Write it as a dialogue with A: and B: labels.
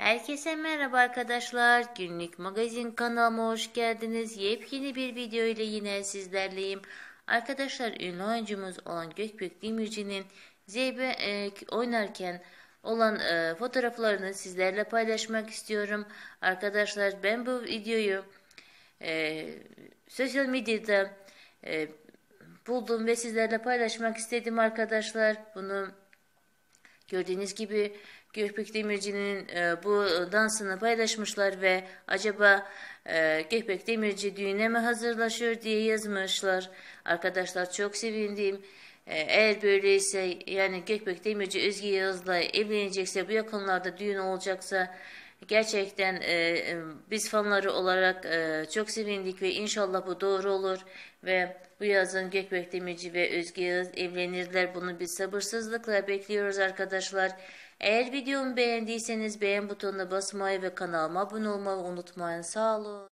A: Herkese merhaba arkadaşlar. Günlük magazin kanalıma hoş geldiniz. Yepyeni bir video ile yine sizlerleyim. Arkadaşlar ünlü oyuncumuz olan Gökbek Demirci'nin Zeybe e, oynarken olan e, fotoğraflarını sizlerle paylaşmak istiyorum. Arkadaşlar ben bu videoyu e, sosyal medyada e, buldum ve sizlerle paylaşmak istedim arkadaşlar. Bunu Gördüğünüz gibi Gökbek Demirci'nin e, bu dansını paylaşmışlar ve acaba e, Gökbek Demirci düğüne mi hazırlaşıyor diye yazmışlar. Arkadaşlar çok sevindim. E, eğer böyleyse yani Gökbek Demirci Özge Yağız'la evlenecekse bu yakınlarda düğün olacaksa Gerçekten e, e, biz fanları olarak e, çok sevindik ve inşallah bu doğru olur ve bu yazın Gökbek Demirci ve Özge Yağız evlenirler. Bunu biz sabırsızlıkla bekliyoruz arkadaşlar. Eğer videomu beğendiyseniz beğen butonuna basmayı ve kanalıma abone olmayı unutmayın. Sağ olun.